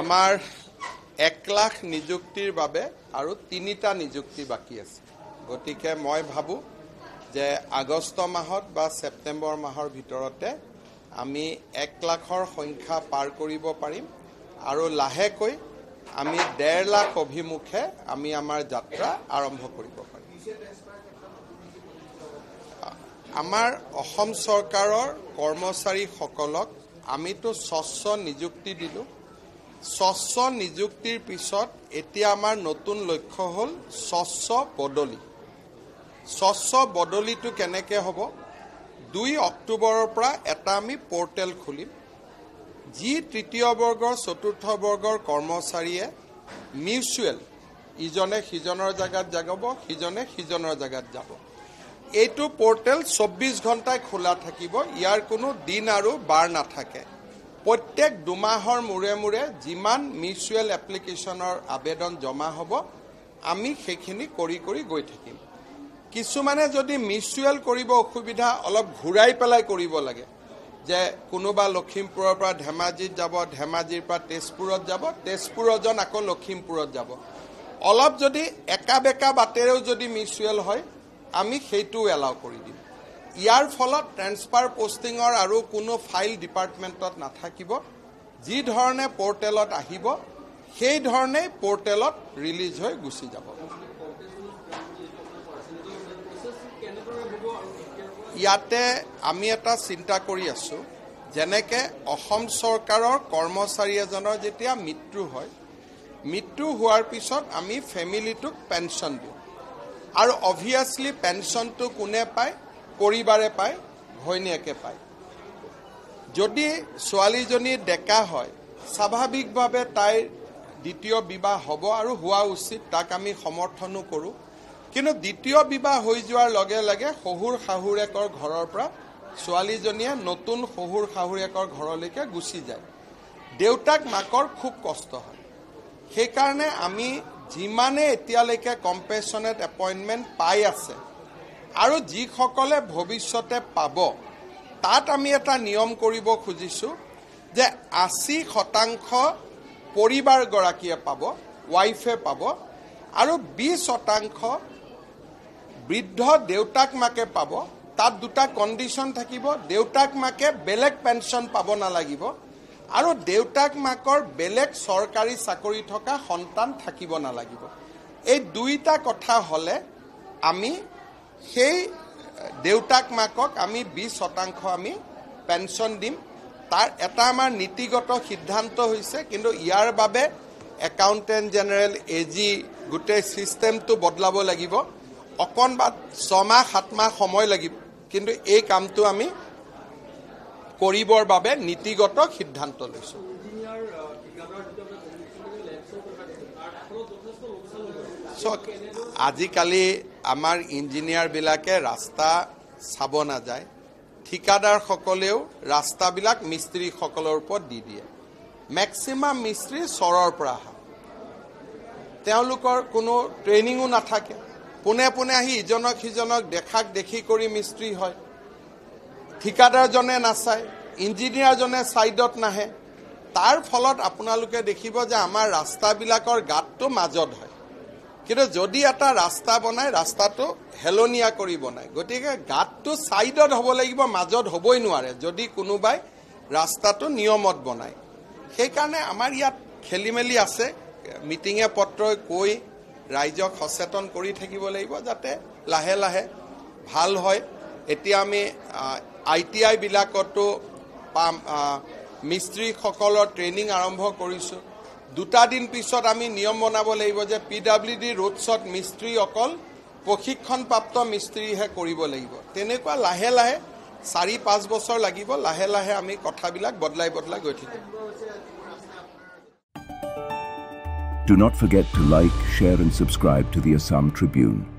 আমাৰ এক লাখ নিযুক্তিৰ বাবে আৰু তিনিটা নিযুক্তি বাকী আছে গতিকে মই ভাবোঁ যে আগষ্ট মাহত বা ছেপ্টেম্বৰ মাহৰ ভিতৰতে আমি এক লাখৰ সংখ্যা পাৰ কৰিব পাৰিম আৰু লাহেকৈ আমি ডেৰ লাখ অভিমুখে আমি আমাৰ যাত্ৰা আৰম্ভ কৰিব পাৰিম আমাৰ অসম চৰকাৰৰ কৰ্মচাৰীসকলক আমিতো স্বচ্ছ নিযুক্তি দিলোঁ স্বচ্ছ নিযুক্তিৰ পিছত এতিয়া আমাৰ নতুন লক্ষ্য হ'ল স্বচ্ছ বদলি স্বচ্ছ বদলিটো কেনেকৈ হ'ব দুই অক্টোবৰৰ পৰা এটা আমি পৰ্টেল খুলিম যি তৃতীয় বৰ্গৰ চতুৰ্থ বৰ্গৰ কৰ্মচাৰীয়ে মিউচুৱেল ইজনে সিজনৰ জেগাত যাব সিজনে সিজনৰ জেগাত যাব এইটো পৰ্টেল চৌব্বিছ ঘণ্টাই খোলা থাকিব ইয়াৰ কোনো দিন আৰু বাৰ নাথাকে প্ৰত্যেক দুমাহৰ মূৰে মূৰে যিমান মিউচুৱেল এপ্লিকেশ্যনৰ আবেদন জমা হ'ব আমি সেইখিনি কৰি কৰি গৈ থাকিম কিছুমানে যদি মিউচুৱেল কৰিব অসুবিধা অলপ ঘূৰাই পেলাই কৰিব লাগে যে কোনোবা লখিমপুৰৰ পৰা ধেমাজিত যাব ধেমাজিৰ পৰা তেজপুৰত যাব তেজপুৰৰজন আকৌ লখিমপুৰত যাব অলপ যদি একা বেকা বাটেৰেও যদি মিউচুৱেল হয় আমি সেইটো এলাও কৰি দিম ইয়াৰ ফলত ট্ৰেন্সফাৰ পষ্টিঙৰ আৰু কোনো ফাইল ডিপাৰ্টমেণ্টত নাথাকিব যিধৰণে পৰ্টেলত আহিব সেইধৰণেই পৰ্টেলত ৰিলিজ হৈ গুচি যাব ইয়াতে আমি এটা চিন্তা কৰি আছো যেনেকে অসম চৰকাৰৰ কৰ্মচাৰী এজনৰ যেতিয়া মৃত্যু হয় মৃত্যু হোৱাৰ পিছত আমি ফেমিলিটোক পেঞ্চন দিওঁ আৰু অভিয়াছলি পেঞ্চনটো কোনে পায় পৰিবাৰে পায় ঘৈণীয়েকে পায় যদি ছোৱালীজনী ডেকা হয় স্বাভাৱিকভাৱে তাইৰ দ্বিতীয় বিবাহ হ'ব আৰু হোৱা উচিত তাক আমি সমৰ্থনো কৰোঁ কিন্তু দ্বিতীয় বিবাহ হৈ যোৱাৰ লগে লগে শহুৰ শাহুৰেকৰ ঘৰৰ পৰা ছোৱালীজনীয়ে নতুন শহুৰ শাহুৰেকৰ ঘৰলৈকে গুচি যায় দেউতাক মাকৰ খুব কষ্ট হয় সেইকাৰণে আমি যিমানে এতিয়ালৈকে কম্পেচনেট এপইণ্টমেণ্ট পাই আছে আৰু যিসকলে ভৱিষ্যতে পাব তাত আমি এটা নিয়ম কৰিব খুজিছোঁ যে আশী শতাংশ পৰিবাৰগৰাকীয়ে পাব ৱাইফে পাব আৰু বিশ শতাংশ বৃদ্ধ দেউতাক মাকে পাব তাত দুটা কণ্ডিশ্যন থাকিব দেউতাক মাকে বেলেগ পেঞ্চন পাব নালাগিব আৰু দেউতাক মাকৰ বেলেগ চৰকাৰী চাকৰি থকা সন্তান থাকিব নালাগিব এই দুইটা কথা হ'লে আমি সেই দেউতাক মাকক আমি বিছ শতাংশ আমি পেঞ্চন দিম তাৰ এটা আমাৰ নীতিগত সিদ্ধান্ত হৈছে কিন্তু ইয়াৰ বাবে একাউণ্টেণ্ট জেনেৰেল এ জি গোটেই ছিষ্টেমটো বদলাব লাগিব অকণমান ছমাহ সাত মাহ সময় লাগিব কিন্তু এই কামটো আমি কৰিবৰ বাবে নীতিগত সিদ্ধান্ত লৈছো আজিকালি আমাৰ ইঞ্জিনিয়াৰবিলাকে ৰাস্তা চাব নাযায় ঠিকাদাৰসকলেও ৰাস্তাবিলাক মিস্ত্ৰীসকলৰ ওপৰত দি দিয়ে মেক্সিমাম মিস্ত্ৰী চৰৰ পৰা অহা তেওঁলোকৰ কোনো ট্ৰেইনিঙো নাথাকে পোনে পোনে আহি ইজনক সিজনক দেখাক দেখি কৰি মিস্ত্ৰী হয় ঠিকাদাৰজনে নাচায় ইঞ্জিনিয়াৰজনে ছাইডত নাহে তাৰ ফলত আপোনালোকে দেখিব যে আমাৰ ৰাস্তাবিলাকৰ গাঁতটো মাজত হয় কিন্তু যদি এটা ৰাস্তা বনাই ৰাস্তাটো হেলনীয়া কৰি বনায় গতিকে গাঁতটো ছাইডত হ'ব লাগিব মাজত হ'বই নোৱাৰে যদি কোনোবাই ৰাস্তাটো নিয়মত বনায় সেইকাৰণে আমাৰ ইয়াত খেলি মেলি আছে মিটিঙে পত্ৰই কৈ ৰাইজক সচেতন কৰি থাকিব লাগিব যাতে লাহে লাহে ভাল হয় এতিয়া আমি আই টি আইবিলাকতো মিস্ত্ৰীসকলৰ ট্ৰেইনিং আৰম্ভ কৰিছোঁ দুটা দিন পিছত আমি নিয়ম বনাব লাগিব যে পি ডাব্লিউ ডি ৰোডছত মিস্ত্ৰী অকল প্ৰশিক্ষণপ্ৰাপ্ত মিস্ত্ৰীহে কৰিব লাগিব তেনেকুৱা লাহে লাহে চাৰি পাঁচ বছৰ লাগিব লাহে লাহে আমি কথাবিলাক বদলাই বদলাই গৈ থাকিম Do not forget to like, share, and subscribe to the Assam Tribune.